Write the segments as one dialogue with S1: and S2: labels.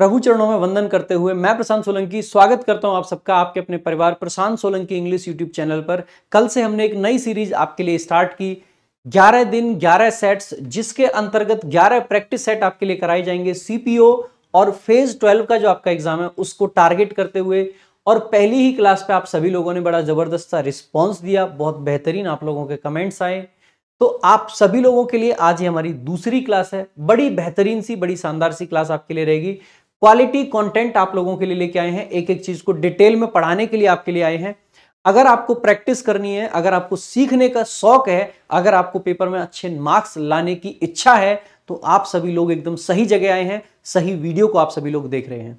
S1: प्रभु चरणों में वंदन करते हुए मैं प्रशांत सोलंकी स्वागत करता हूं आप सबका आपके अपने परिवार Prashant Solanki English YouTube channel पर कल से हमने एक नई सीरीज आपके लिए स्टार्ट की 11 दिन 11 सेट्स जिसके अंतर्गत 11 प्रैक्टिस सेट आपके लिए कराए जाएंगे सीपीओ और फेज 12 का जो आपका एग्जाम है उसको टारगेट करते हुए और पहली ही क्लास पे आप सभी लोगों ने बड़ा ज़बरदस्त सा रिस्पॉन्स दिया बहुत बेहतरीन आप लोगों के कमेंट्स आए तो आप सभी लोगों के लिए आज ये हमारी दूसरी क्लास है बड़ी बेहतरीन सी बड़ी शानदार सी क्लास आपके लिए रहेगी क्वालिटी कंटेंट आप लोगों के लिए लेके आए हैं एक एक चीज को डिटेल में पढ़ाने के लिए आपके लिए आए हैं अगर आपको प्रैक्टिस करनी है अगर आपको सीखने का शौक है अगर आपको पेपर में अच्छे मार्क्स लाने की इच्छा है तो आप सभी लोग एकदम सही जगह आए हैं सही वीडियो को आप सभी लोग देख रहे हैं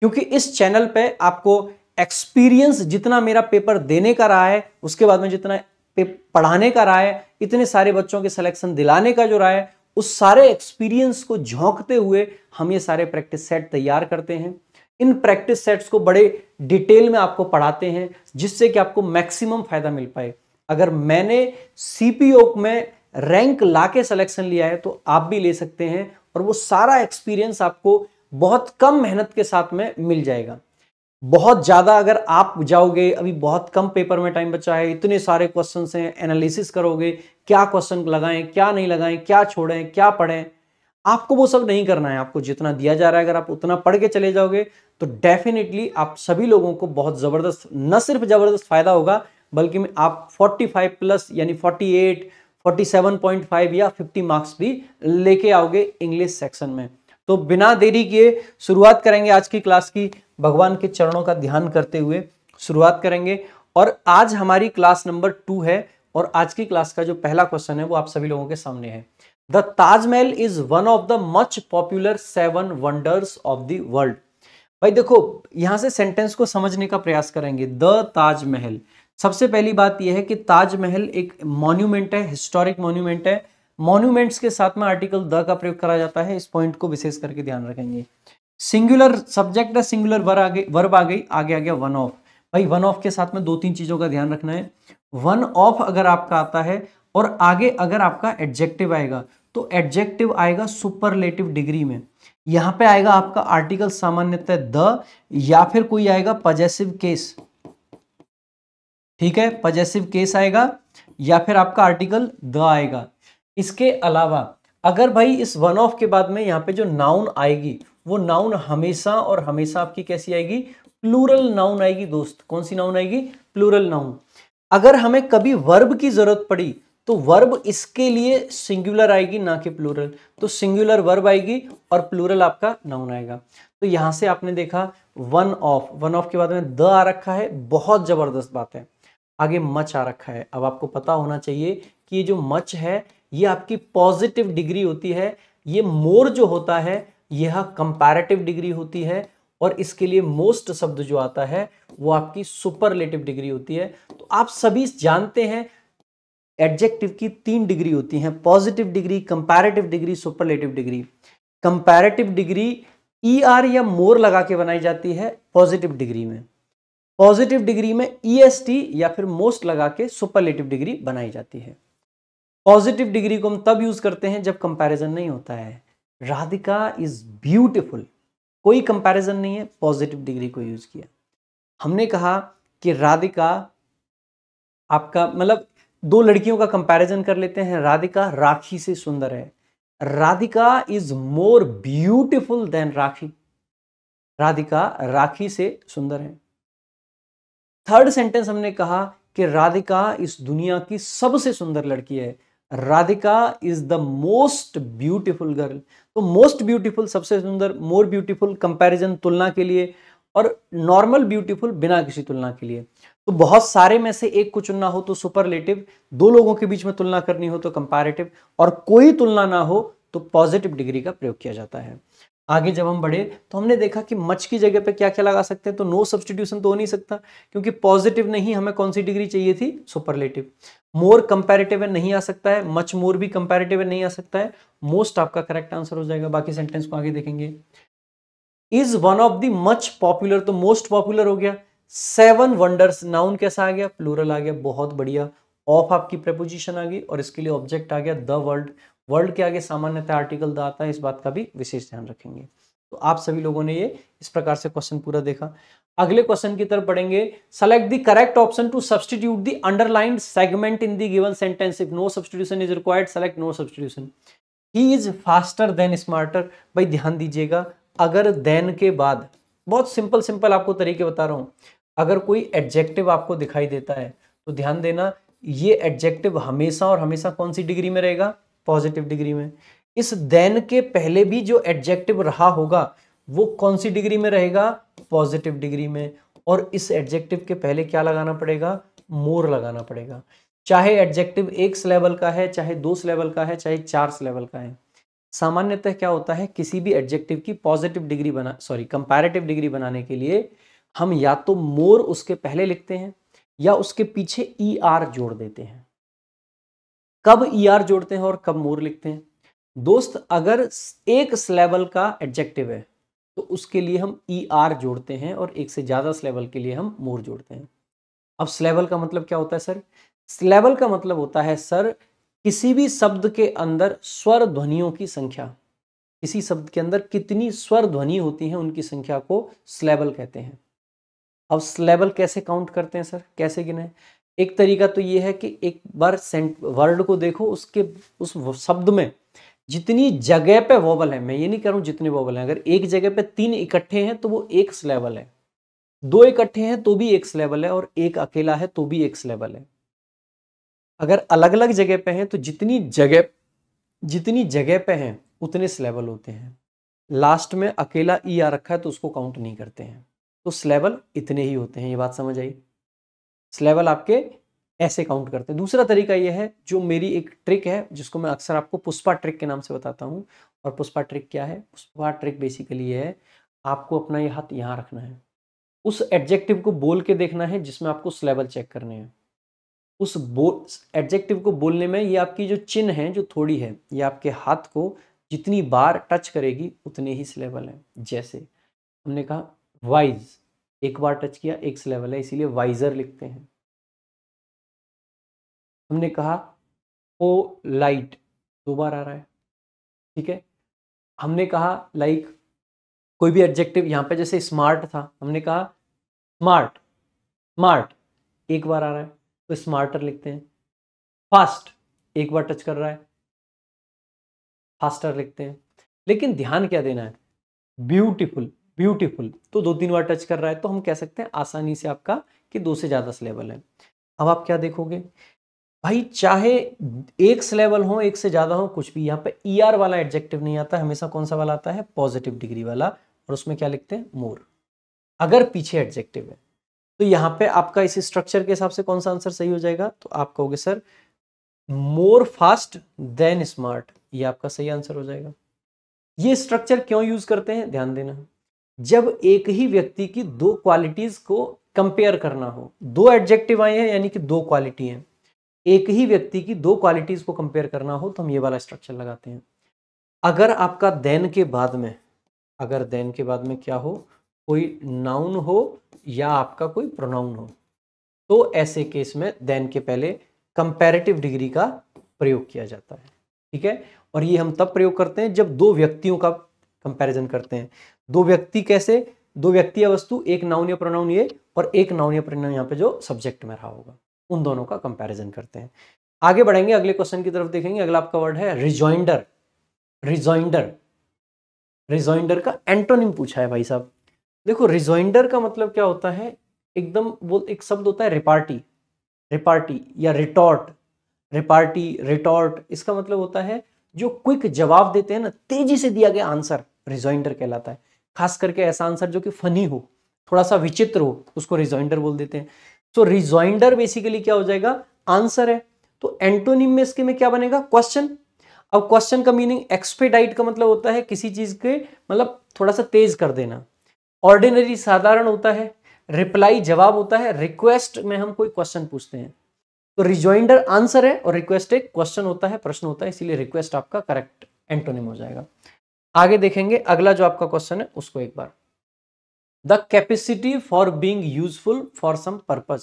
S1: क्योंकि इस चैनल पर आपको एक्सपीरियंस जितना मेरा पेपर देने का रहा है उसके बाद में जितना पढ़ाने का रहा है इतने सारे बच्चों के सिलेक्शन दिलाने का जो रहा है उस सारे एक्सपीरियंस को झोंकते हुए हम ये सारे प्रैक्टिस सेट तैयार करते हैं इन प्रैक्टिस सेट्स को बड़े डिटेल में आपको पढ़ाते हैं जिससे कि आपको मैक्सिमम फायदा मिल पाए अगर मैंने सी में रैंक ला के सलेक्शन लिया है तो आप भी ले सकते हैं और वो सारा एक्सपीरियंस आपको बहुत कम मेहनत के साथ में मिल जाएगा बहुत ज़्यादा अगर आप जाओगे अभी बहुत कम पेपर में टाइम बचा है इतने सारे क्वेश्चन हैं एनालिसिस करोगे क्या क्वेश्चन लगाएं क्या नहीं लगाएं क्या छोड़ें क्या पढ़ें आपको वो सब नहीं करना है आपको जितना दिया जा रहा है अगर आप उतना पढ़ के चले जाओगे तो डेफिनेटली आप सभी लोगों को बहुत ज़बरदस्त न सिर्फ ज़बरदस्त फ़ायदा होगा बल्कि आप फोर्टी प्लस यानी फोर्टी एट या फिफ्टी मार्क्स भी लेके आओगे इंग्लिश सेक्शन में तो बिना देरी किए शुरुआत करेंगे आज की क्लास की भगवान के चरणों का ध्यान करते हुए शुरुआत करेंगे और आज हमारी क्लास नंबर टू है और आज की क्लास का जो पहला क्वेश्चन है वो आप सभी लोगों के सामने है the Taj Mahal is one of the much popular seven wonders of the world भाई देखो यहां से सेंटेंस को समझने का प्रयास करेंगे द ताजमहल सबसे पहली बात यह है कि ताजमहल एक मॉन्यूमेंट है हिस्टोरिक मॉन्यूमेंट है मॉन्यूमेंट्स के साथ में आर्टिकल द का प्रयोग करा जाता है इस पॉइंट को विशेष करके ध्यान रखेंगे सिंगुलर सब्जेक्ट है सिंगुलर वर्ब आ गई वर्ब आ गई आगे आ गया वन ऑफ भाई वन ऑफ के साथ में दो तीन चीजों का ध्यान रखना है वन ऑफ अगर आपका आता है और आगे अगर आपका एडजेक्टिव आएगा तो एडजेक्टिव आएगा सुपरलेटिव डिग्री में यहाँ पे आएगा आपका आर्टिकल सामान्यतः द या फिर कोई आएगा पजेसिव केस ठीक है पजेसिव केस आएगा या फिर आपका आर्टिकल द आएगा इसके अलावा अगर भाई इस वन ऑफ के बाद में यहाँ पे जो नाउन आएगी वो नाउन हमेशा और हमेशा आपकी कैसी आएगी प्लूरल नाउन आएगी दोस्त कौन सी नाउन आएगी प्लूरल नाउन अगर हमें कभी वर्ब की जरूरत पड़ी तो वर्ब इसके लिए सिंगुलर आएगी ना कि प्लूरल तो सिंगुलर वर्ब आएगी और प्लूरल आपका नाउन आएगा तो यहां से आपने देखा वन ऑफ वन ऑफ के बाद में द आ रखा है बहुत ज़बरदस्त बात है आगे मच आ रखा है अब आपको पता होना चाहिए कि ये जो मच है ये आपकी पॉजिटिव डिग्री होती है ये मोर जो होता है यह कंपैरेटिव डिग्री होती है और इसके लिए मोस्ट शब्द जो आता है वो आपकी सुपरलेटिव डिग्री होती है तो आप सभी जानते हैं एडजेक्टिव की तीन डिग्री होती हैं positive degree comparative degree superlative degree comparative degree E R या मोर लगा के बनाई जाती है पॉजिटिव डिग्री में पॉजिटिव डिग्री में ई एस टी या फिर मोस्ट लगा के सुपरलेटिव डिग्री बनाई जाती है पॉजिटिव डिग्री को हम तब यूज करते हैं जब कंपैरिजन नहीं होता है राधिका इज ब्यूटिफुल कोई कंपैरिजन नहीं है पॉजिटिव डिग्री को यूज किया हमने कहा कि राधिका आपका मतलब दो लड़कियों का कंपैरिजन कर लेते हैं राधिका राखी से सुंदर है Radhika is more beautiful than Rakhi Radhika Rakhi से सुंदर है थर्ड सेंटेंस हमने कहा कि राधिका इस दुनिया की सबसे सुंदर लड़की है Radhika is the most beautiful girl तो मोस्ट ब्यूटीफुल सबसे सुंदर मोर ब्यूटीफुल कंपैरिजन तुलना के लिए और नॉर्मल ब्यूटीफुल बिना किसी तुलना के लिए तो बहुत सारे में से एक को चुनना हो तो सुपरलेटिव दो लोगों के बीच में तुलना करनी हो तो कंपैरेटिव और कोई तुलना ना हो तो पॉजिटिव डिग्री का प्रयोग किया जाता है आगे जब हम बढ़े तो हमने देखा कि मच की जगह पे क्या क्या लगा सकते हैं तो नो सब्सटीट्यूशन तो हो नहीं सकता क्योंकि पॉजिटिव नहीं हमें कौन सी डिग्री चाहिए थी सुपरलेटिव मोर कंपेरेटिव नहीं आ सकता है मच मोर भी कंपेरेटिव नहीं आ सकता है मोस्ट आपका करेक्ट आंसर हो जाएगा बाकी सेंटेंस को आगे देखेंगे is one of the much popular तो मोस्ट पॉपुलर हो गया सेवन वंडर्स नाउन कैसा आ गया प्लूरल आ गया बहुत बढ़िया ऑफ आपकी प्रपोजिशन आ गई और इसके लिए ऑब्जेक्ट आ गया द वर्ल्ड वर्ल्ड के आगे सामान्यतः आर्टिकल द आता है इस बात का भी विशेष ध्यान रखेंगे तो आप सभी लोगों ने ये इस प्रकार से क्वेश्चन पूरा देखा अगले क्वेश्चन की तरफ बढ़ेंगे select the correct option to substitute the underline segment in the given sentence if no substitution is required select no substitution he is faster than smarter भाई ध्यान दीजिएगा अगर देन के बाद बहुत सिंपल सिंपल आपको तरीके बता रहा हूं अगर कोई एडजेक्टिव आपको दिखाई देता है तो ध्यान देना ये एडजेक्टिव हमेशा और हमेशा कौन सी डिग्री में रहेगा पॉजिटिव डिग्री में इस देन के पहले भी जो एडजेक्टिव रहा होगा वो कौन सी डिग्री में रहेगा पॉजिटिव डिग्री में और इस एडजेक्टिव के पहले क्या लगाना पड़ेगा मोर लगाना पड़ेगा चाहे एडजेक्टिव एक सिलेबल का है चाहे दो सिलेबल का है चाहे चार सिलेबल का है सामान्यतः क्या होता है किसी भी एडजेक्टिव की पॉजिटिव डिग्री बना सॉरी कंपैरेटिव डिग्री बनाने के लिए हम या तो मोर उसके पहले लिखते हैं या उसके पीछे ई e ER आर जोड़ देते हैं कब ई e ER आर जोड़ते हैं और कब मोर लिखते हैं दोस्त अगर एक स्लेबल का एडजेक्टिव है तो उसके लिए हम ई er आर जोड़ते हैं और एक से ज़्यादा स्लेवल के लिए हम मोर जोड़ते हैं अब स्लेबल का मतलब क्या होता है सर स्लेबल का मतलब होता है सर किसी भी शब्द के अंदर स्वर ध्वनियों की संख्या किसी शब्द के अंदर कितनी स्वर ध्वनि होती हैं उनकी संख्या को स्लेबल कहते हैं अब स्लेबल कैसे काउंट करते हैं सर कैसे गिने एक तरीका तो ये है कि एक बार सेंट वर्ड को देखो उसके उस शब्द में जितनी जगह पे वोवल है मैं ये नहीं कह रहा हूँ जितने वोवल हैं अगर एक जगह पे तीन इकट्ठे हैं तो वो एक स्लेवल है दो इकट्ठे हैं तो भी एक स्लेवल है और एक अकेला है तो भी एक स्लेवल है अगर अलग अलग जगह पे हैं तो जितनी जगह जितनी जगह पे हैं उतने स्लेवल होते हैं लास्ट में अकेला ई e आ रखा है तो उसको काउंट नहीं करते हैं तो स्लेवल इतने ही होते हैं ये बात समझ आई स्लेवल आपके ऐसे काउंट करते हैं दूसरा तरीका यह है जो मेरी एक ट्रिक है जिसको मैं अक्सर आपको पुष्पा ट्रिक के नाम से बताता हूँ और पुष्पा ट्रिक क्या है पुष्पा ट्रिक बेसिकली ये है आपको अपना ये हाथ यहाँ रखना है उस एडजेक्टिव को बोल के देखना है जिसमें आपको स्लेबल चेक करने हैं उस बो एडजेक्टिव को बोलने में ये आपकी जो चिन्ह है जो थोड़ी है ये आपके हाथ को जितनी बार टच करेगी उतने ही स्लेबल है जैसे हमने कहा वाइज एक बार टच किया एक स्लेवल है इसीलिए वाइजर लिखते हैं
S2: हमने कहा ओ लाइट दो
S1: बार आ रहा है ठीक है हमने कहा लाइक like, कोई भी एडजेक्टिव यहाँ पे जैसे स्मार्ट था हमने कहा स्मार्ट स्मार्ट एक बार आ रहा है तो स्मार्टर लिखते हैं फास्ट एक बार टच कर रहा है फास्टर लिखते हैं लेकिन ध्यान क्या देना है ब्यूटीफुल ब्यूटीफुल तो दो तीन बार टच कर रहा है तो हम कह सकते हैं आसानी से आपका कि दो से ज़्यादा सिलेबल है अब आप क्या देखोगे भाई चाहे एक लेवल हो एक से ज़्यादा हो कुछ भी यहाँ पे ई e ER वाला एडजेक्टिव नहीं आता हमेशा कौन सा वाला आता है पॉजिटिव डिग्री वाला और उसमें क्या लिखते हैं मोर अगर पीछे एडजेक्टिव है तो यहाँ पे आपका इस स्ट्रक्चर के हिसाब से कौन सा आंसर सही हो जाएगा तो आप कहोगे sir more fast than smart ये आपका सही आंसर हो जाएगा ये स्ट्रक्चर क्यों यूज करते हैं ध्यान देना जब एक ही व्यक्ति की दो क्वालिटीज को कंपेयर करना हो दो एडजेक्टिव आए हैं यानी कि दो क्वालिटी हैं एक ही व्यक्ति की दो क्वालिटीज को कंपेयर करना हो तो हम ये वाला स्ट्रक्चर लगाते हैं अगर आपका देन के बाद में अगर देन के बाद में क्या हो कोई नाउन हो या आपका कोई प्रोनाउन हो तो ऐसे केस में देन के पहले कंपेरेटिव डिग्री का प्रयोग किया जाता है ठीक है और ये हम तब प्रयोग करते हैं जब दो व्यक्तियों का कंपेरिजन करते हैं दो व्यक्ति कैसे दो व्यक्ति या वस्तु एक नाउन या प्रोनाउन ये और एक नाउन या प्रोनाउन यहाँ पे जो सब्जेक्ट में रहा होगा उन दोनों का कंपैरिजन करते हैं आगे बढ़ेंगे अगले क्वेश्चन की तरफ देखेंगे अगला आपका वर्ड है रिजॉइंडर रिजॉइंडर रिजॉइंडर का एंटोनिम पूछा है भाई साहब देखो रिजॉइंडर का मतलब क्या होता है एकदम वो एक शब्द होता है रिपार्टी रिपार्टी या रिटॉर्ट रिपार्टी रिटॉर्ट इसका मतलब होता है जो क्विक जवाब देते हैं ना तेजी से दिया गया आंसर रिजॉइंडर कहलाता है खास करके ऐसा आंसर जो कि फनी हो थोड़ा सा विचित्र हो उसको रिजॉइंडर बोल देते हैं सो रिजॉइंडर बेसिकली क्या हो जाएगा आंसर है तो एंटोनिम में इसके में क्या बनेगा क्वेश्चन अब क्वेश्चन का मीनिंग एक्सपेडाइट का मतलब होता है किसी चीज के मतलब थोड़ा सा तेज कर देना ऑर्डिनरी साधारण होता है रिप्लाई जवाब होता है रिक्वेस्ट में हम कोई क्वेश्चन पूछते हैं तो रिजॉइंडर आंसर है और रिक्वेस्ट एक क्वेश्चन होता है प्रश्न होता है इसीलिए रिक्वेस्ट आपका करेक्ट एंटोनिम हो जाएगा आगे देखेंगे अगला जो आपका क्वेश्चन है उसको एक बार the capacity for being useful for some purpose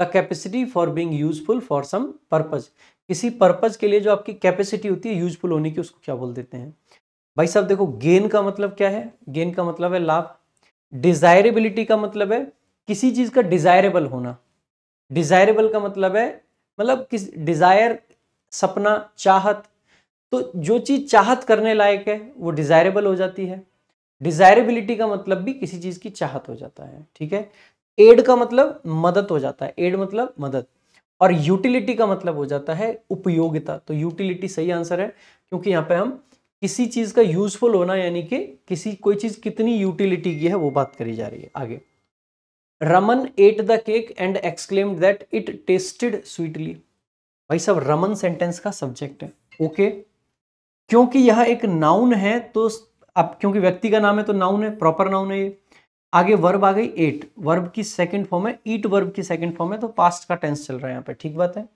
S1: the capacity for being useful for some purpose किसी पर्पज के लिए जो आपकी कैपेसिटी होती है यूजफुल होने की उसको क्या बोल देते हैं भाई साहब देखो गेन का मतलब क्या है गेन का मतलब है लाभ डिजायरेबिलिटी का मतलब है किसी चीज़ का डिजायरेबल होना डिजायरेबल का मतलब है मतलब किस डिजायर सपना चाहत तो जो चीज़ चाहत करने लायक है वो डिजायरेबल हो जाती है डिजायरेबिलिटी का मतलब भी किसी चीज़ की चाहत हो जाता है ठीक है एड का मतलब मदद हो जाता है एड मतलब मदद और यूटिलिटी का मतलब हो जाता है उपयोगिता तो यूटिलिटी सही आंसर है क्योंकि यहाँ पे हम किसी चीज़ का यूजफुल होना यानी कि किसी कोई चीज़ कितनी यूटिलिटी की है वो बात करी जा रही है आगे Raman ate the cake and exclaimed that it tasted sweetly भाई सब रमन सेंटेंस का सब्जेक्ट है ओके okay? क्योंकि यह एक नाउन है तो अब क्योंकि व्यक्ति का नाम है तो नाउन है प्रॉपर नाउन है ये आगे वर्ब आ गई एट वर्ब की सेकंड फॉर्म है ईट वर्ब की सेकंड फॉर्म है तो पास्ट का टेंस चल रहा है यहाँ पे ठीक बात है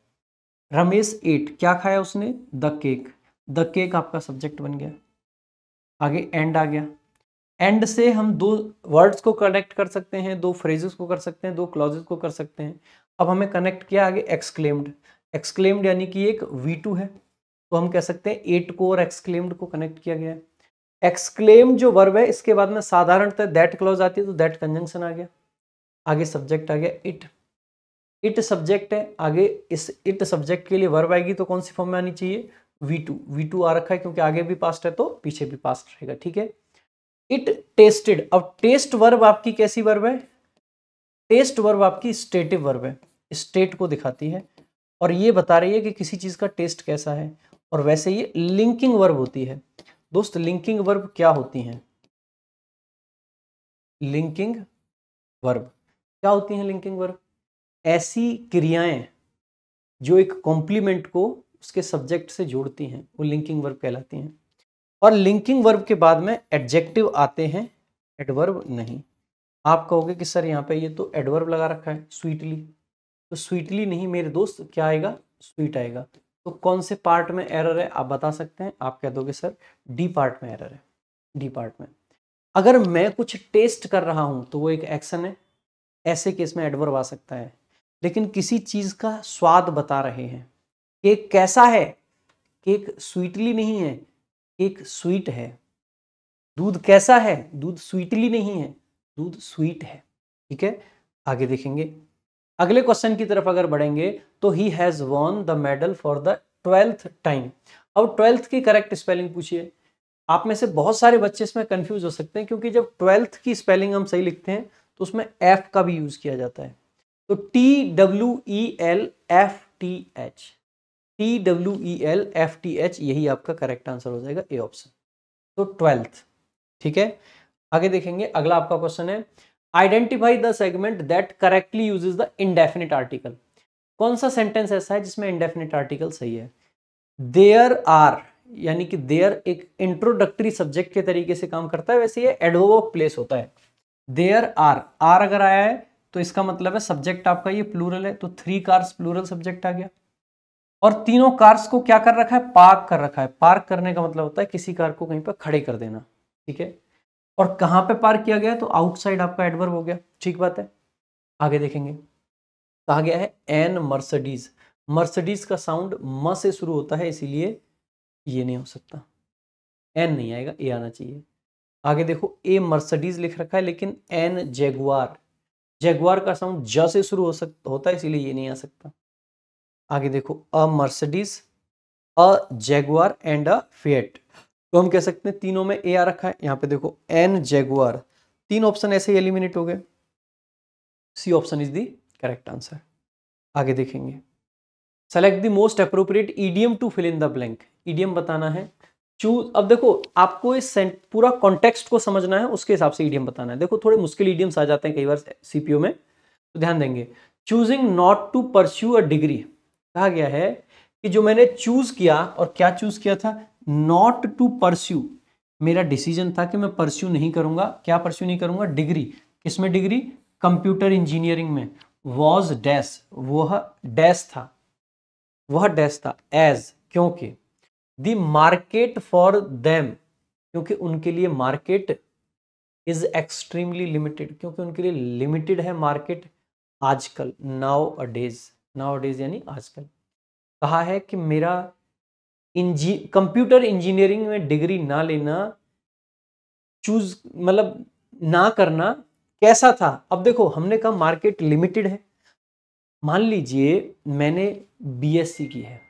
S1: रमेश एट क्या खाया उसने द केक द केक आपका सब्जेक्ट बन गया आगे एंड आ गया एंड से हम दो वर्ड्स को कनेक्ट कर सकते हैं दो फ्रेजेस को कर सकते हैं दो क्लॉजेस को कर सकते हैं अब हमें कनेक्ट किया आगे एक्सक्लेम्ड एक्सक्लेम्ड यानी कि एक वी टू है तो हम कह सकते हैं एट को और एक्सक्लेम्ड को कनेक्ट किया गया है एक्सक्लेम जो वर्ब है इसके बाद में साधारणतः दैट क्लॉज आती है तो दैट कंजंक्शन आ गया आगे सब्जेक्ट आ गया इट इट सब्जेक्ट है आगे इस इट सब्जेक्ट के लिए वर्ब आएगी तो कौन सी फॉर्म में आनी चाहिए वी टू वी टू आ रखा है क्योंकि आगे भी पास्ट है तो पीछे भी पास्ट रहेगा ठीक है इट टेस्टेड अब टेस्ट वर्ब आपकी कैसी वर्ब है टेस्ट वर्ब आपकी स्टेटिव वर्ब है स्टेट को दिखाती है और ये बता रही है कि किसी चीज़ का टेस्ट कैसा है और वैसे ये लिंकिंग वर्ब होती है दोस्त लिंकिंग वर्ब क्या होती हैं लिंकिंग वर्ब क्या होती हैं लिंकिंग वर्ब ऐसी क्रियाएं जो एक कॉम्प्लीमेंट को उसके सब्जेक्ट से जोड़ती हैं वो लिंकिंग वर्ब कहलाती हैं और लिंकिंग वर्ब के बाद में एडजेक्टिव आते हैं एडवर्ब नहीं आप कहोगे कि सर यहाँ पे ये तो एडवर्ब लगा रखा है स्वीटली तो स्वीटली नहीं मेरे दोस्त क्या आएगा स्वीट आएगा तो कौन से पार्ट में एरर है आप बता सकते हैं आप कह दोगे सर डी पार्ट में एरर है डी पार्ट में अगर मैं कुछ टेस्ट कर रहा हूं तो वो एक एक्शन है ऐसे केस में एडवर्ब आ सकता है लेकिन किसी चीज़ का स्वाद बता रहे हैं केक कैसा है केक स्वीटली नहीं है केक स्वीट है दूध कैसा है दूध स्वीटली नहीं है दूध स्वीट है ठीक है आगे देखेंगे अगले क्वेश्चन की तरफ अगर बढ़ेंगे तो he has won the medal for the twelfth time अब ट्वेल्थ की करेक्ट स्पेलिंग पूछिए आप में से बहुत सारे बच्चे इसमें कंफ्यूज हो सकते हैं क्योंकि जब ट्वेल्थ की स्पेलिंग हम सही लिखते हैं तो उसमें एफ का भी यूज़ किया जाता है तो T W E L F T H T W E L F T H यही आपका करेक्ट आंसर हो जाएगा ए ऑप्शन तो ट्वेल्थ ठीक है आगे देखेंगे अगला आपका क्वेश्चन है identify the segment that correctly use the indefinite article कौन सा सेंटेंस ऐसा है जिसमें इनडेफिनिट आर्टिकल सही है देयर आर यानी कि देयर एक इंट्रोडक्टरी सब्जेक्ट के तरीके से काम करता है वैसे ये एडवर्ब ऑफ प्लेस होता है देयर आर आर अगर आया है तो इसका मतलब है सब्जेक्ट आपका ये प्लूरल है तो थ्री कार्स प्लूरल सब्जेक्ट आ गया और तीनों कार्स को क्या कर रखा है पार्क कर रखा है पार्क करने का मतलब होता है किसी कार को कहीं पर खड़े कर देना ठीक है और कहाँ पे पार्क किया गया तो आउटसाइड आपका एडवर्ब हो गया ठीक बात है आगे देखेंगे कहा गया है एन मर्सडीज मर्सडीज का साउंड म से शुरू होता है इसीलिए ये नहीं हो सकता एन नहीं आएगा ए आना चाहिए आगे देखो ए मर्सडीज लिख रखा है लेकिन एन जेगुआर जेगुआर का साउंड ज से शुरू हो सक होता है इसीलिए ये नहीं आ सकता आगे देखो a Mercedes a Jaguar and a Fiat तो हम कह सकते हैं तीनों में ए आ रखा है यहाँ पे देखो एन जेगुआर तीन ऑप्शन ऐसे ही एलिमिनेट हो गए C option is the correct answer आगे देखेंगे select the most appropriate idiom to fill in the blank idiom बताना है चूज अब देखो आपको इस पूरा कॉन्टेक्स्ट को समझना है उसके हिसाब से ईडीएम बताना है देखो थोड़े मुश्किल ईडीएम्स आ जाते हैं कई बार सीपीओ में तो ध्यान देंगे choosing not to pursue a degree कहा गया है कि जो मैंने चूज किया और क्या चूज किया था नॉट टू परस्यू मेरा डिसीजन था कि मैं परस्यू नहीं करूंगा क्या परस्यू नहीं करूंगा डिग्री किसमें डिग्री कंप्यूटर इंजीनियरिंग में वॉज डैश वह डैश था वह डैश था एज क्योंकि द मार्केट फॉर देम क्योंकि उनके लिए मार्केट इज एक्सट्रीमली लिमिटेड क्योंकि उनके लिए लिमिटेड है मार्केट आजकल nowadays nowadays यानी आजकल कहा है कि मेरा इंजी कंप्यूटर इंजीनियरिंग में डिग्री ना लेना चूज मतलब ना करना कैसा था अब देखो हमने कहा मार्केट लिमिटेड है मान लीजिए मैंने बीएससी की है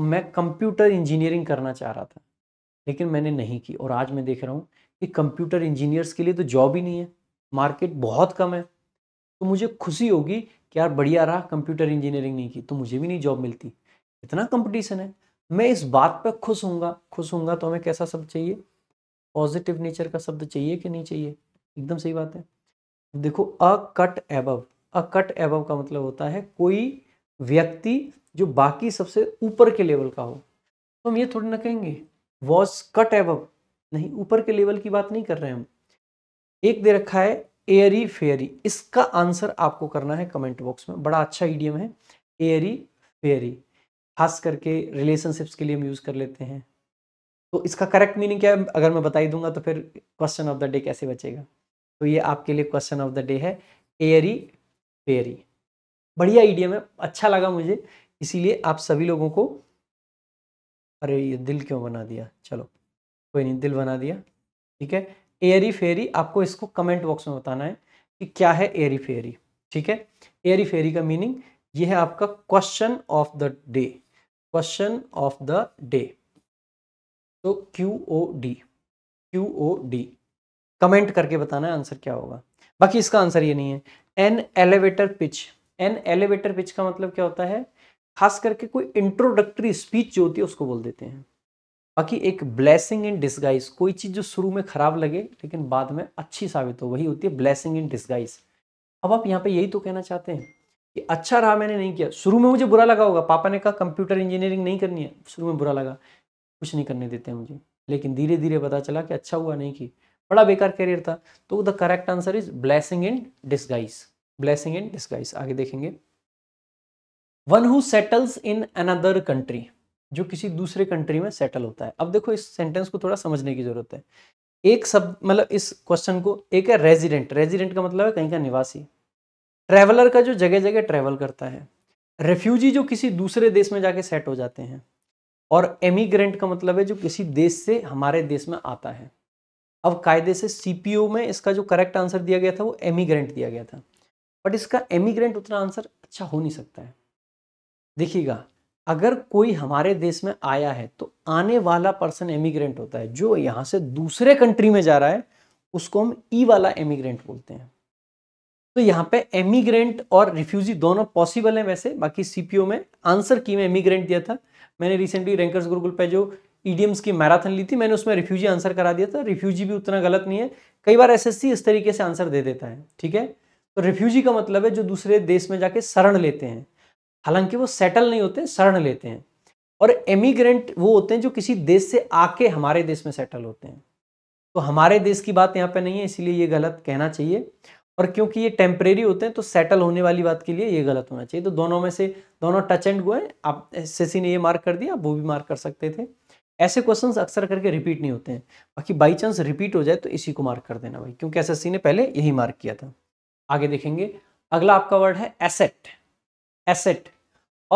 S1: मैं कंप्यूटर इंजीनियरिंग करना चाह रहा था लेकिन मैंने नहीं की और आज मैं देख रहा हूँ कि कंप्यूटर इंजीनियर्स के लिए तो जॉब ही नहीं है मार्केट बहुत कम है तो मुझे खुशी होगी कि यार बढ़िया रहा कंप्यूटर इंजीनियरिंग नहीं की तो मुझे भी नहीं जॉब मिलती इतना कंपटीशन है मैं इस बात पर खुश हूँगा खुश हूँगा तो हमें कैसा शब्द चाहिए पॉजिटिव नेचर का शब्द चाहिए कि नहीं चाहिए एकदम सही बात है देखो a cut above a cut above का मतलब होता है कोई व्यक्ति जो बाकी सबसे ऊपर के लेवल का हो तो हम ये थोड़ी ना कहेंगे वॉज कट एबव नहीं ऊपर के लेवल की बात नहीं कर रहे हम एक दे रखा है एयरी फेयरी इसका आंसर आपको करना है कमेंट बॉक्स में बड़ा अच्छा ईडियम है एयरी फेयरी खास करके रिलेशनशिप्स के लिए हम यूज़ कर लेते हैं तो इसका करेक्ट मीनिंग क्या है अगर मैं बताई दूंगा तो फिर क्वेश्चन ऑफ द डे कैसे बचेगा तो ये आपके लिए क्वेश्चन ऑफ द डे है एयरी पेयरी बढ़िया आइडिया में अच्छा लगा मुझे इसीलिए आप सभी लोगों को अरे ये दिल क्यों बना दिया चलो कोई नहीं दिल बना दिया ठीक है एयरी फेरी आपको इसको कमेंट बॉक्स में बताना है कि क्या है एयरी फेरी ठीक है एयरी फेरी का मीनिंग ये है आपका question of the day question of the day तो Q O D Q O D comment करके बताना है आंसर क्या होगा बाकी इसका आंसर ये नहीं है an elevator pitch an elevator pitch का मतलब क्या होता है खास करके कोई इंट्रोडक्टरी स्पीच जो होती है उसको बोल देते हैं बाकी एक ब्लेसिंग इन डिस्गाइज कोई चीज़ जो शुरू में खराब लगे लेकिन बाद में अच्छी साबित हो वही होती है ब्लेसिंग इन डिस्गाइज अब आप यहाँ पे यही तो कहना चाहते हैं कि अच्छा रहा मैंने नहीं किया शुरू में मुझे बुरा लगा होगा पापा ने कहा कंप्यूटर इंजीनियरिंग नहीं करनी है शुरू में बुरा लगा कुछ नहीं करने देते मुझे लेकिन धीरे धीरे पता चला कि अच्छा हुआ नहीं कि बड़ा बेकार करियर था तो the correct answer is blessing in disguise blessing in disguise आगे देखेंगे one who settles in another country जो किसी दूसरे कंट्री में सेटल होता है अब देखो इस सेंटेंस को थोड़ा समझने की जरूरत है एक शब्द मतलब इस क्वेश्चन को एक है रेजिडेंट रेजिडेंट का मतलब है कहीं का निवासी ट्रैवलर का जो जगह जगह ट्रैवल करता है रेफ्यूजी जो किसी दूसरे देश में जाके सेट हो जाते हैं और एमिग्रेंट का मतलब है जो किसी देश से हमारे देश में आता है अब कायदे से सी में इसका जो करेक्ट आंसर दिया गया था वो एमिग्रेंट दिया गया था बट इसका एमिग्रेंट उतना आंसर अच्छा हो नहीं सकता है देखिएगा अगर कोई हमारे देश में आया है तो आने वाला पर्सन एमिग्रेंट होता है जो यहाँ से दूसरे कंट्री में जा रहा है उसको हम ई e वाला एमिग्रेंट बोलते हैं तो यहाँ पे एमिग्रेंट और रिफ्यूजी दोनों पॉसिबल हैं वैसे बाकी सीपीओ में आंसर की में एमिग्रेंट दिया था मैंने रिसेंटली रैंकर्स गुरुकुल पे जो ईडीएम्स की मैराथन ली थी मैंने उसमें रिफ्यूजी आंसर करा दिया था रिफ्यूजी भी उतना गलत नहीं है कई बार एसएससी इस तरीके से आंसर दे देता है ठीक है तो रिफ्यूजी का मतलब है जो दूसरे देश में जाके शरण लेते हैं हालांकि वो सेटल नहीं होते शरण लेते हैं और एमिग्रेंट वो होते हैं जो किसी देश से आके हमारे देश में सेटल होते हैं तो हमारे देश की बात यहाँ पे नहीं है इसीलिए ये गलत कहना चाहिए और क्योंकि ये टेम्परेरी होते हैं तो सेटल होने वाली बात के लिए ये गलत होना चाहिए तो दोनों में से दोनों टच एंड गो है आप एस ने ये मार्क कर दिया आप वो भी मार्क कर सकते थे ऐसे क्वेश्चंस अक्सर करके रिपीट नहीं होते हैं बाकी बाई चांस रिपीट हो जाए तो इसी को मार्क कर देना भाई क्योंकि एस ने पहले यही मार्क किया था आगे देखेंगे अगला आपका वर्ड है एसेट एसेट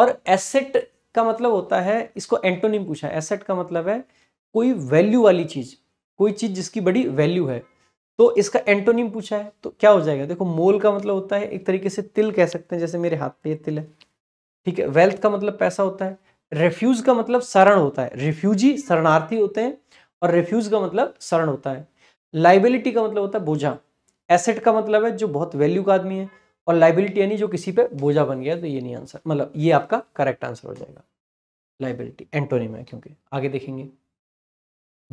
S1: और एसेट का मतलब होता है इसको एंटोनिम पूछा एसेट का मतलब है कोई वैल्यू वाली चीज़ कोई चीज़ जिसकी बड़ी वैल्यू है तो इसका एंटोनिम पूछा है तो क्या हो जाएगा देखो मोल का मतलब होता है एक तरीके से तिल कह सकते हैं जैसे मेरे हाथ पे ये तिल है ठीक है वेल्थ का मतलब पैसा होता है रेफ्यूज का मतलब शरण होता है रिफ्यूजी शरणार्थी होते हैं और रेफ्यूज का मतलब शरण होता है लाइबिलिटी का मतलब होता है बोझा एसेट का मतलब है जो बहुत वैल्यू का आदमी है और लाइबिलिटी यानी जो किसी पे बोझा बन गया तो ये नहीं आंसर मतलब ये आपका करेक्ट आंसर हो जाएगा लाइबिलिटी एंटोनिम है क्योंकि आगे देखेंगे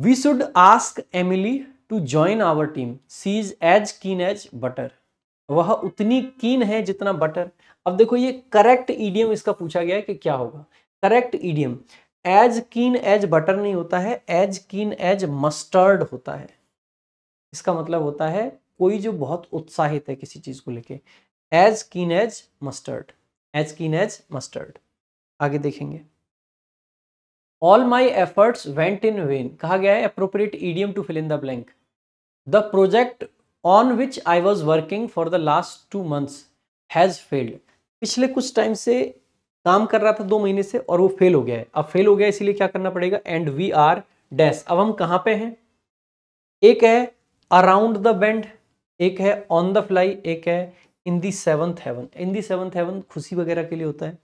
S1: we should ask Emily to join our team she is as keen as butter वह उतनी कीन है जितना बटर अब देखो ये करेक्ट ईडियम इसका पूछा गया है कि क्या होगा correct idiom as keen as butter नहीं होता है एज कीन एज मस्टर्ड होता है इसका मतलब होता है कोई जो बहुत उत्साहित है किसी चीज को लेके as keen as mustard as keen as mustard आगे देखेंगे all my efforts went in vain कहा गया है appropriate idiom to fill in the blank the project on which I was working for the last two months has failed पिछले कुछ time से काम कर रहा था दो महीने से और वो फेल हो गया है अब फेल हो गया इसीलिए क्या करना पड़ेगा एंड वी आर डैश अब हम कहाँ पे हैं एक है अराउंड द बेंड एक है ऑन द फ्लाई एक है in the seventh heaven in the seventh heaven खुशी वगैरह के लिए होता है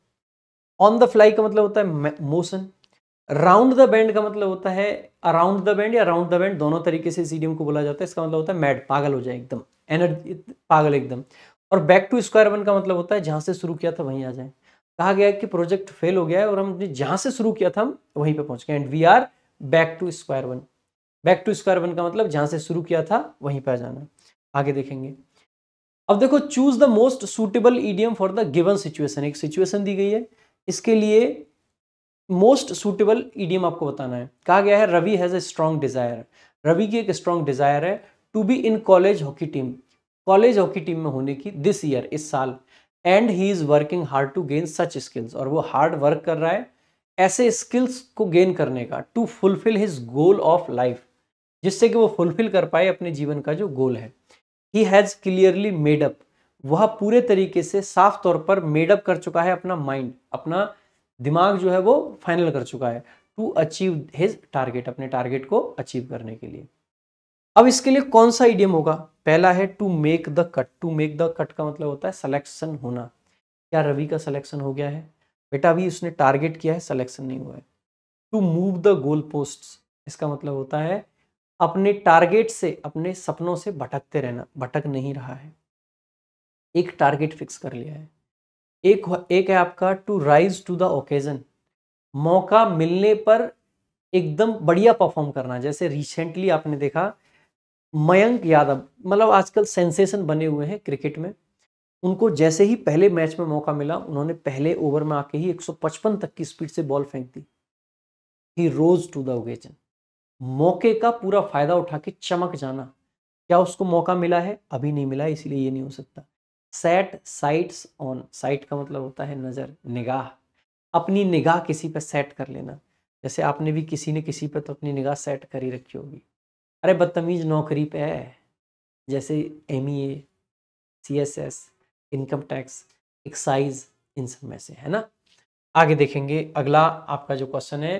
S1: ऑन द फ्लाई का मतलब होता है मोशन राउंड द बैंड का मतलब होता है अराउंड द बैंड या राउंड द बैंड दोनों तरीके से सीडियम को बोला जाता है इसका मतलब होता है मैड पागल हो जाए एकदम एनर्जी पागल एकदम और बैक टू स्क्वायर वन का मतलब होता है जहां से शुरू किया था वहीं आ जाए कहा गया कि प्रोजेक्ट फेल हो गया है और हमने जहां से शुरू किया था हम वहीं पर पहुंच गए and we are back to square one back to square one का मतलब जहां से शुरू किया था वहीं पर आ जाना आगे देखेंगे अब देखो choose the most suitable idiom for the given situation एक सिचुएशन दी गई है इसके लिए मोस्ट सूटेबल ईडियम आपको बताना है कहा गया है Ravi has a strong desire Ravi की एक स्ट्रॉन्ग डिज़ायर है to be in college hockey team college hockey team में होने की दिस ईयर इस साल and he is working hard to gain such skills और वो हार्ड वर्क कर रहा है ऐसे स्किल्स को गेन करने का to fulfil his goal of life जिससे कि वो फुलफिल कर पाए अपने जीवन का जो गोल है ही हैज़ क्लियरली मेडअप वह पूरे तरीके से साफ तौर पर मेडअप कर चुका है अपना माइंड अपना दिमाग जो है वो फाइनल कर चुका है टू अचीव हिज टारगेट अपने टारगेट को अचीव करने के लिए अब इसके लिए कौन सा इडियम होगा पहला है to make the cut to make the cut का मतलब होता है सिलेक्शन होना क्या रवि का सिलेक्शन हो गया है बेटा अभी उसने टारगेट किया है सिलेक्शन नहीं हुआ है to move the goalpost इसका मतलब होता है अपने टारगेट से अपने सपनों से भटकते रहना भटक नहीं रहा है एक टारगेट फिक्स कर लिया है एक एक है आपका to rise to the occasion मौका मिलने पर एकदम बढ़िया परफॉर्म करना जैसे रिसेंटली आपने देखा मयंक यादव मतलब आजकल सेंसेशन बने हुए हैं क्रिकेट में उनको जैसे ही पहले मैच में मौका मिला उन्होंने पहले ओवर में आके ही 155 तक की स्पीड से बॉल फेंक दी he rose to the occasion मौके का पूरा फायदा उठा के चमक जाना क्या उसको मौका मिला है अभी नहीं मिला इसलिए ये नहीं हो सकता सेट साइट्स ऑन साइट का मतलब होता है नज़र निगाह अपनी निगाह किसी पर सेट कर लेना जैसे आपने भी किसी ने किसी पर तो अपनी निगाह सेट कर ही रखी होगी अरे बदतमीज नौकरी पे है जैसे M E A C S S income tax excise इन सब में से है ना आगे देखेंगे अगला आपका जो क्वेश्चन है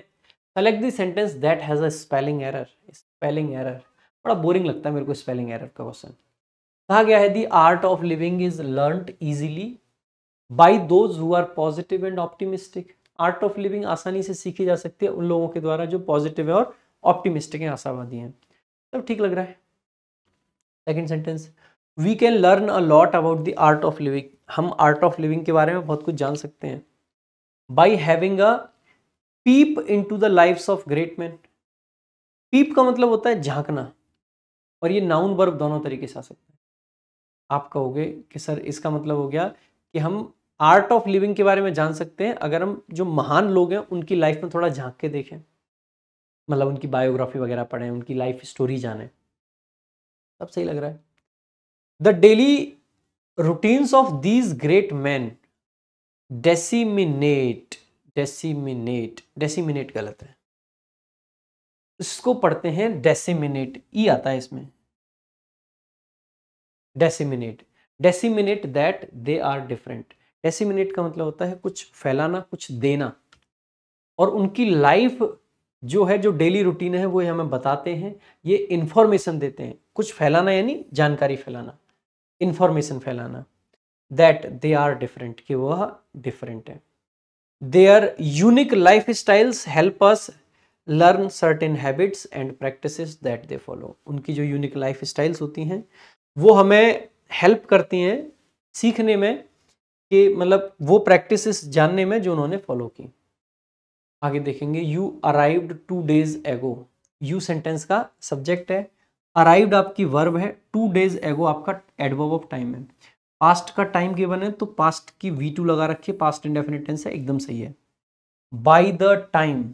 S1: select the sentence that has a spelling error spelling error बड़ा बोरिंग लगता है मेरे को स्पेलिंग एरर का क्वेश्चन कहा गया है the art of living is learn easily by those who are positive and optimistic art of living आसानी से सीखी जा सकती है उन लोगों के द्वारा जो पॉजिटिव है और ऑप्टिमिस्टिक है आशावादी हैं सब ठीक लग रहा है second sentence we can learn a lot about the art of living हम आर्ट ऑफ लिविंग के बारे में बहुत कुछ जान सकते हैं by having a peep into the life of great man peep का मतलब होता है झांकना और ये नाउन वर्ब दोनों तरीके से आ सकते हैं आप कहोगे कि सर इसका मतलब हो गया कि हम आर्ट ऑफ लिविंग के बारे में जान सकते हैं अगर हम जो महान लोग हैं उनकी लाइफ में थोड़ा झांक के देखें मतलब उनकी बायोग्राफी वगैरह पढ़ें उनकी लाइफ स्टोरी जाने तब सही लग रहा है the daily routines of these great man
S2: disseminate disseminate disseminate गलत है
S1: इसको पढ़ते हैं डेसीमिनेट ई आता है इसमें disseminate disseminate that they are different disseminate का मतलब होता है कुछ फैलाना कुछ देना और उनकी लाइफ जो है जो डेली रूटीन है वो हमें बताते हैं ये इंफॉर्मेशन देते हैं कुछ फैलाना यानी जानकारी फैलाना इंफॉर्मेशन फैलाना दैट दे आर डिफरेंट कि वह डिफरेंट है they are unique lifestyles help us learn certain habits and practice that they follow उनकी जो यूनिक लाइफ स्टाइल्स होती हैं वो हमें हेल्प करती हैं सीखने में कि मतलब वो प्रैक्टिसेस जानने में जो उन्होंने फॉलो की आगे देखेंगे you arrived two days ago you sentence का सब्जेक्ट है अराइव्ड आपकी वर्ब है टू डेज एगो आपका एडवर्ब ऑफ टाइम है पास्ट का टाइम गिवन है तो पास्ट की वी टू लगा रखिए पास्ट इंडेफिनेटेंस है एकदम सही है by the time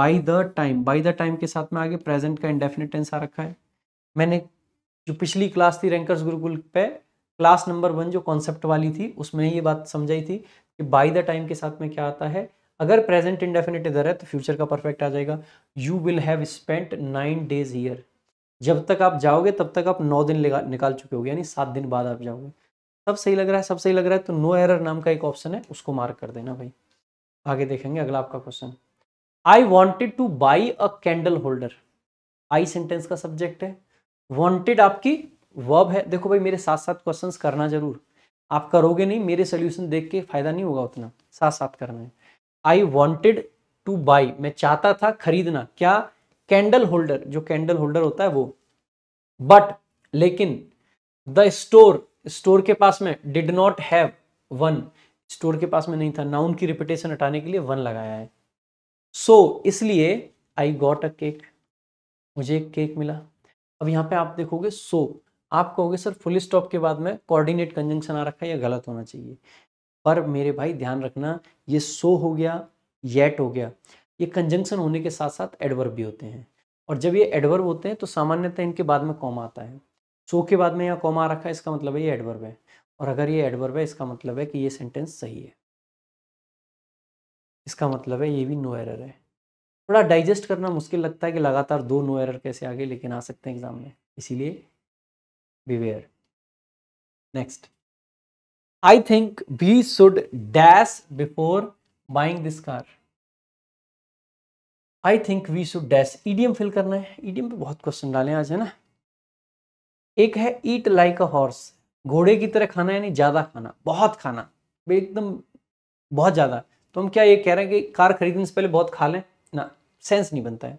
S1: by the time by the time के साथ में आगे प्रेजेंट का इंडेफिनेटेंस आ रखा है मैंने जो पिछली क्लास थी रैंकर्स गुरुकुल पे क्लास नंबर वन जो कॉन्सेप्ट वाली थी उसमें ये बात समझाई थी कि बाई द टाइम के साथ में क्या आता है अगर प्रेजेंट इंडेफिनेट इधर है तो फ्यूचर का परफेक्ट आ जाएगा you will have spent nine days year जब तक आप जाओगे तब तक आप नौ दिन निकाल चुके होगे यानी सात दिन बाद आप जाओगे सब सही लग रहा है सब सही लग रहा है तो नो एरर नाम का एक ऑप्शन है उसको मार्क कर देना भाई आगे देखेंगे अगला आपका question I wanted to buy a candle holder I sentence का सब्जेक्ट है वॉन्टेड आपकी वर्ब है देखो भाई मेरे साथ साथ क्वेश्चंस करना जरूर आप करोगे नहीं मेरे सोल्यूशन देख के फायदा नहीं होगा उतना साथ साथ करना है आई वॉन्टेड टू बाई मैं चाहता था खरीदना क्या कैंडल होल्डर जो कैंडल होल्डर होता है वो बट लेकिन द स्टोर स्टोर के पास में did not have one store के पास में नहीं था नाउन की रिपीटेशन हटाने के लिए वन लगाया है सो so, इसलिए आई गॉट अ केक मुझे एक केक मिला अब यहाँ पे आप देखोगे सो so, आप कहोगे सर फुल स्टॉप के बाद में कोऑर्डिनेट कंजंक्शन आ रखा है या गलत होना चाहिए पर मेरे भाई ध्यान रखना ये सो हो गया येट हो गया ये कंजंक्शन होने के साथ साथ एडवर्ब भी होते हैं और जब ये एडवर्ब होते हैं तो सामान्यतः इनके बाद में कॉमा आता है सो के बाद में यहाँ कॉमा आ रखा है इसका मतलब है ये एडवर्ब है और अगर ये एडवर्ब है इसका मतलब है कि ये सेंटेंस सही है इसका मतलब है ये भी नो एरर है थोड़ा डाइजेस्ट करना मुश्किल लगता है कि लगातार दो नो एरर कैसे आ गए लेकिन आ सकते हैं एग्जाम में इसीलिए
S2: beware next I think we should dash before
S1: buying this car I think we should dash idiom fill करना है ईडीएम e पे बहुत क्वेश्चन डाले आज है ना एक है ईट लाइक अ हॉर्स घोड़े की तरह खाना यानी ज़्यादा खाना बहुत खाना एकदम बहुत ज़्यादा तो हम क्या ये कह रहे हैं कि कार खरीदने से पहले बहुत खा लें ना सेंस नहीं बनता है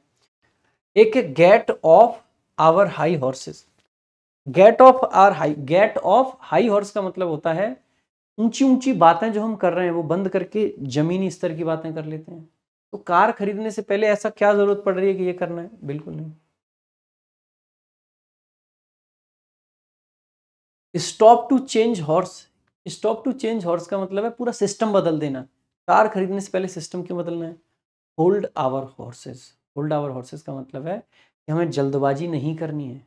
S1: एक get off our high horses get off our high get off high horse का मतलब होता है ऊंची ऊंची बातें जो हम कर रहे हैं वो बंद करके जमीनी स्तर की बातें कर लेते हैं तो कार खरीदने से पहले ऐसा क्या जरूरत पड़ रही है कि ये करना है बिल्कुल नहीं stop to change horse stop to change horse का मतलब है पूरा सिस्टम बदल देना कार खरीदने से पहले सिस्टम क्यों बदलना है hold our horses hold our horses का मतलब है कि हमें जल्दबाजी नहीं करनी है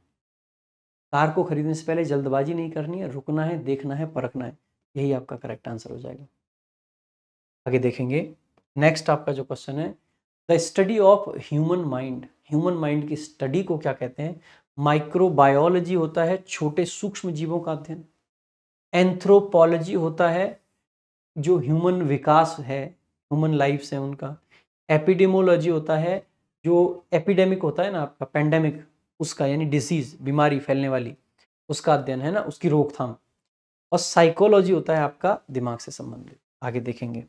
S1: कार को खरीदने से पहले जल्दबाजी नहीं करनी है रुकना है देखना है परखना है यही आपका करेक्ट आंसर हो जाएगा आगे देखेंगे नेक्स्ट आपका जो क्वेश्चन है the study of human mind human mind की स्टडी को क्या कहते हैं माइक्रोबायोलॉजी होता है छोटे सूक्ष्म जीवों का अध्ययन एंथ्रोपोलॉजी होता है जो ह्यूमन विकास है ह्यूमन लाइफ है उनका एपिडेमोलॉजी होता है जो एपिडेमिक होता है ना आपका पेंडेमिक उसका यानी डिसीज बीमारी फैलने वाली उसका अध्ययन है ना उसकी रोकथाम और साइकोलॉजी होता है आपका दिमाग से संबंधित आगे देखेंगे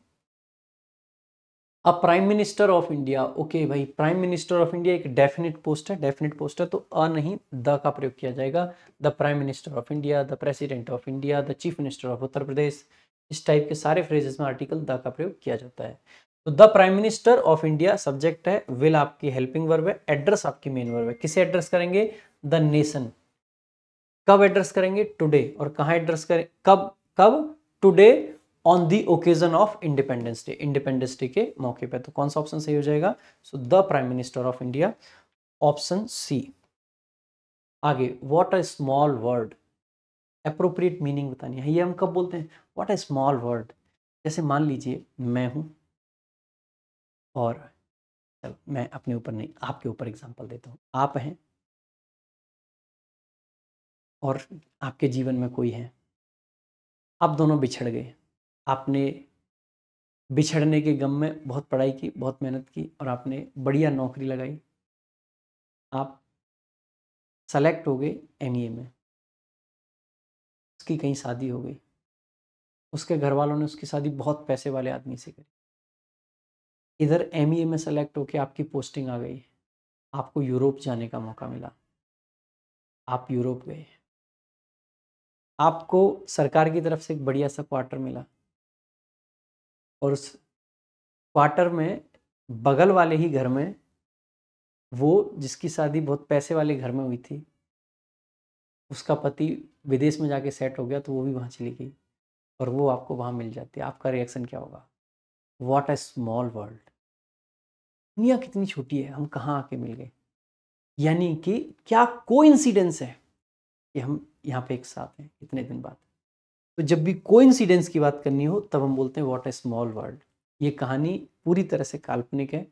S1: अब prime minister of India okay भाई प्राइम मिनिस्टर ऑफ इंडिया एक डेफिनेट पोस्ट है डेफिनेट पोस्ट है तो अ नहीं द का प्रयोग किया जाएगा the prime minister of India the president of India the chief minister of Uttar Pradesh इस टाइप के सारे फ्रेजेस में आर्टिकल द का प्रयोग किया जाता है तो the prime minister of India subject है विल आपकी हेल्पिंग वर्ब है एड्रेस आपकी मेन वर्ब है किसे एड्रेस करेंगे द नेशन कब एड्रेस करेंगे टुडे और कहाँ एड्रेस करें कब कब today on the occasion of Independence Day Independence Day के मौके पर तो कौन सा ऑप्शन सही हो जाएगा so the prime minister of India option C आगे what a small word appropriate meaning बतानी है ये हम कब बोलते हैं वॉट अ स्मॉल वर्ड जैसे मान लीजिए मैं हूँ और चलो मैं अपने ऊपर नहीं आपके ऊपर एग्जाम्पल
S2: देता हूँ आप हैं और आपके जीवन में
S1: कोई है आप दोनों बिछड़ गए आपने बिछड़ने के गम में बहुत पढ़ाई की बहुत मेहनत की और आपने बढ़िया नौकरी लगाई
S2: आप सेलेक्ट हो गए एम e में उसकी कहीं शादी हो गई उसके घर वालों ने उसकी शादी बहुत पैसे वाले आदमी से करी इधर एम ई e में सेलेक्ट होके आपकी पोस्टिंग आ गई आपको यूरोप जाने का मौका मिला आप यूरोप गए आपको सरकार की तरफ से एक बढ़िया सा क्वार्टर मिला और उस क्वार्टर में बगल वाले ही घर में वो
S1: जिसकी शादी बहुत पैसे वाले घर में हुई थी उसका पति विदेश में जाके सेट हो गया तो वो भी वहाँ चली गई और वो आपको वहाँ मिल जाती है आपका रिएक्शन क्या होगा वॉट अ स्मॉल वर्ल्ड दुनिया कितनी छोटी है हम कहाँ आके मिल गए यानी कि क्या को है कि हम यहाँ पे एक साथ हैं इतने दिन बाद तो जब भी को की बात करनी हो तब हम बोलते हैं वॉट अ स्मॉल वर्ल्ड ये कहानी पूरी तरह से काल्पनिक है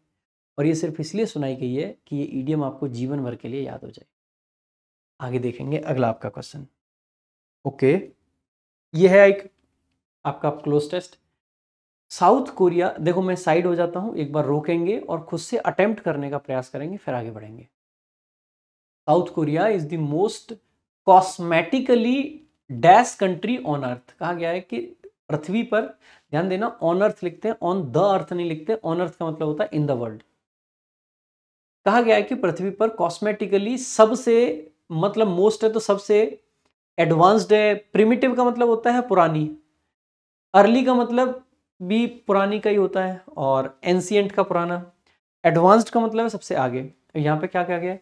S1: और ये सिर्फ इसलिए सुनाई गई है कि ये ईडियम आपको जीवन भर के लिए याद हो जाए आगे देखेंगे अगला आपका क्वेश्चन ओके ये है एक आपका क्लोज टेस्ट साउथ कोरिया देखो मैं साइड हो जाता हूँ एक बार रोकेंगे और खुद से अटेम्प्ट करने का प्रयास करेंगे फिर आगे बढ़ेंगे South Korea is the most cosmetically dash country on earth कहा गया है कि पृथ्वी पर ध्यान देना ऑन अर्थ लिखते हैं ऑन द अर्थ नहीं लिखते ऑन अर्थ का मतलब होता है इन द वर्ल्ड कहा गया है कि पृथ्वी पर कॉस्मेटिकली सबसे मतलब मोस्ट है तो सबसे एडवांस्ड है प्रिमिटिव का मतलब होता है पुरानी अर्ली का मतलब भी पुरानी का ही होता है और एंसियंट का पुराना एडवांस्ड का मतलब है सबसे आगे यहाँ पे क्या क्या गया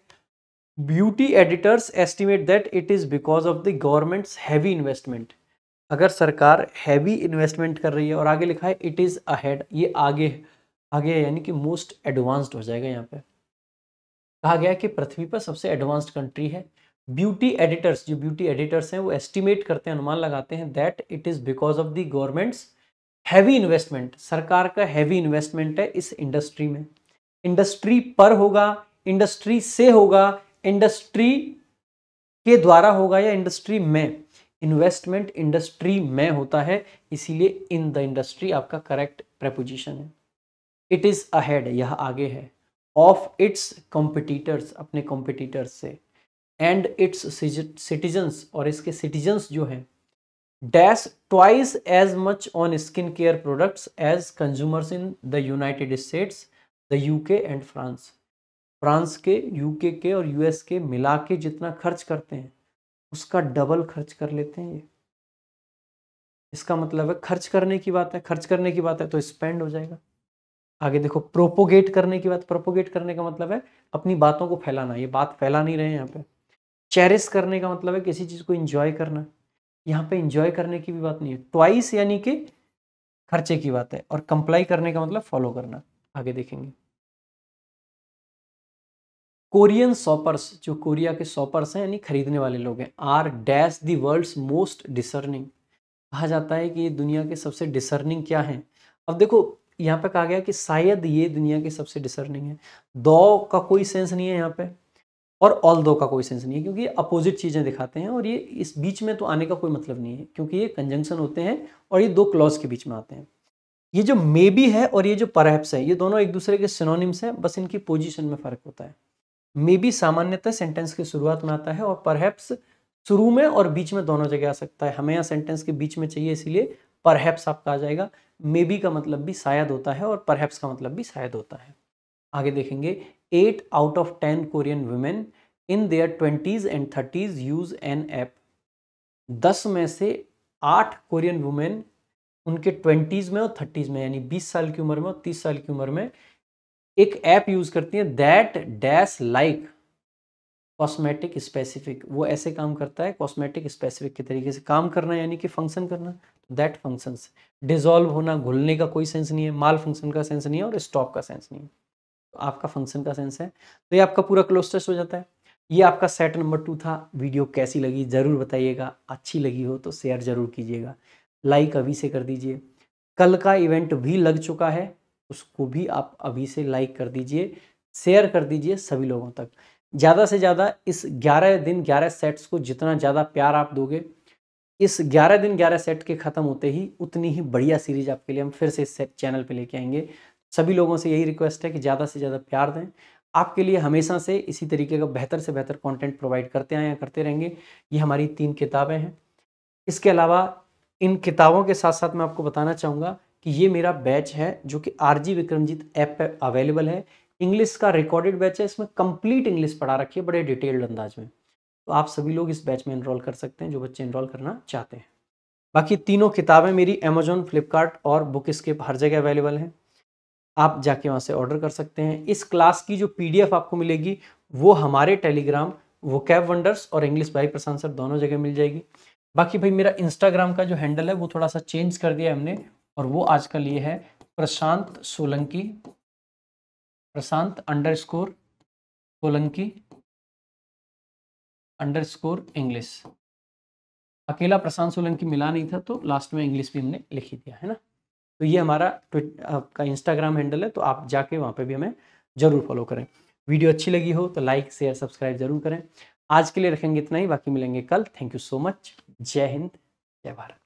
S1: beauty editors estimate that it is because of the government's heavy investment अगर सरकार हैवी इन्वेस्टमेंट कर रही है और आगे लिखा है इट इज़ अहेड ये आगे आगे यानी कि मोस्ट एडवांस्ड हो जाएगा यहाँ पे कहा गया कि पृथ्वी पर सबसे एडवांस्ड कंट्री है ब्यूटी एडिटर्स जो ब्यूटी एडिटर्स हैं वो एस्टिमेट करते हैं अनुमान लगाते हैं that it is because of the government's heavy investment सरकार का हैवी इन्वेस्टमेंट है इस इंडस्ट्री में इंडस्ट्री पर होगा इंडस्ट्री से होगा इंडस्ट्री के द्वारा होगा या इंडस्ट्री में इन्वेस्टमेंट इंडस्ट्री में होता है इसीलिए इन द इंडस्ट्री आपका करेक्ट प्रपोजिशन है इट इज़ अहेड यह आगे है ऑफ इट्स कॉम्पिटिटर्स अपने कॉम्पिटिटर्स से एंड इट्स सिटीजन्स और इसके सिटीजन्स जो हैं twice as much on skin care products as consumers in the United States the UK and France France के यूके के और यूएस के मिला के जितना खर्च करते हैं उसका डबल खर्च कर लेते हैं ये इसका मतलब है खर्च करने की बात है खर्च करने की बात है तो स्पेंड हो जाएगा आगे देखो प्रोपोगेट करने की बात प्रोपोगेट करने का मतलब है अपनी बातों को फैलाना ये बात फैला नहीं रहे यहाँ पे चेरिस करने का मतलब है किसी चीज़ को इंजॉय करना यहाँ पे इंजॉय करने की भी बात नहीं है ट्वाइस यानी कि खर्चे की बात है और कंप्लाई करने का मतलब फॉलो करना आगे देखेंगे कोरियन शॉपर्स जो कोरिया के शॉपर्स हैं यानी खरीदने वाले लोग हैं are dash the world's most discerning कहा जाता है कि ये दुनिया के सबसे डिसर्निंग क्या हैं अब देखो यहाँ पे कहा गया कि शायद ये दुनिया के सबसे डिसर्निंग है दौ का कोई सेंस नहीं है यहाँ पे और ऑल दो का कोई सेंस नहीं है क्योंकि ये अपोजिट चीज़ें दिखाते हैं और ये इस बीच में तो आने का कोई मतलब नहीं है क्योंकि ये कंजंक्शन होते हैं और ये दो क्लॉज के बीच में आते हैं ये जो मे बी है और ये जो परहैप्स है ये दोनों एक दूसरे के सिनोनिम्स हैं बस इनकी पोजिशन में फ़र्क होता है मे बी सामान्यतः सेंटेंस की शुरुआत में आता है और परहैप्स शुरू में और बीच में दोनों जगह आ सकता है हमें यहाँ सेंटेंस के बीच में चाहिए इसीलिए परहैप्स आपका आ जाएगा मे बी का मतलब भी शायद होता है और परहैप्स का मतलब भी शायद होता है आगे देखेंगे eight out of ten Korean women in their twenties and thirties use an app दस में से आठ कोरियन वुमेन उनके ट्वेंटीज़ में और थर्टीज़ में यानी बीस साल की उम्र में और तीस साल की उम्र में एक ऐप यूज़ करती है that dash like cosmetic specific वो ऐसे काम करता है कॉस्मेटिक स्पेसिफिक के तरीके से काम करना यानी कि फंक्शन करना दैट फंक्शन डिजॉल्व होना घुलने का कोई सेंस नहीं है माल फंक्शन का सेंस नहीं है और स्टॉप का सेंस नहीं है आपका फंक्शन का सेंस है तो ये आपका पूरा क्लोज हो जाता है ये आपका सेट नंबर टू था वीडियो कैसी लगी ज़रूर बताइएगा अच्छी लगी हो तो शेयर ज़रूर कीजिएगा लाइक अभी से कर दीजिए कल का इवेंट भी लग चुका है उसको भी आप अभी से लाइक कर दीजिए शेयर कर दीजिए सभी लोगों तक ज़्यादा से ज़्यादा इस 11 दिन 11 सेट्स को जितना ज़्यादा प्यार आप दोगे इस 11 दिन 11 सेट के ख़त्म होते ही उतनी ही बढ़िया सीरीज आपके लिए हम फिर से इस चैनल पे लेके आएंगे सभी लोगों से यही रिक्वेस्ट है कि ज़्यादा से ज़्यादा प्यार दें आपके लिए हमेशा से इसी तरीके का बेहतर से बेहतर कंटेंट प्रोवाइड करते आए या करते रहेंगे ये हमारी तीन किताबें हैं इसके अलावा इन किताबों के साथ साथ मैं आपको बताना चाहूँगा कि ये मेरा बैच है जो कि आर जी विक्रमजीत ऐप पर अवेलेबल है इंग्लिश का रिकॉर्डेड बैच है इसमें कम्प्लीट इंग्लिश पढ़ा रखी है बड़े डिटेल्ड अंदाज में तो आप सभी लोग इस बैच में इनरोल कर सकते हैं जो बच्चे इनरोल करना चाहते हैं बाकी तीनों किताबें मेरी अमेजोन फ्लिपकार्ट और बुक स्केप हर जगह अवेलेबल हैं आप जाके वहाँ से ऑर्डर कर सकते हैं इस क्लास की जो पी आपको मिलेगी वो हमारे टेलीग्राम वो कैब वंडर्स और इंग्लिश बाई प्रशांत सर दोनों जगह मिल जाएगी बाकी भाई मेरा इंस्टाग्राम का जो हैंडल है वो थोड़ा सा चेंज कर दिया हमने और वो आज का लिए है Prashant Solanki Prashant underscore Solanki
S2: underscore English अकेला प्रशांत
S1: सोलंकी मिला नहीं था तो लास्ट में इंग्लिश भी हमने लिखी दिया है ना तो ये हमारा आपका इंस्टाग्राम हैंडल है तो आप जाके वहाँ पर भी हमें ज़रूर फॉलो करें वीडियो अच्छी लगी हो तो लाइक शेयर सब्सक्राइब जरूर करें आज के लिए रखेंगे इतना ही बाकी मिलेंगे कल थैंक यू सो मच जय हिंद
S2: जय भारत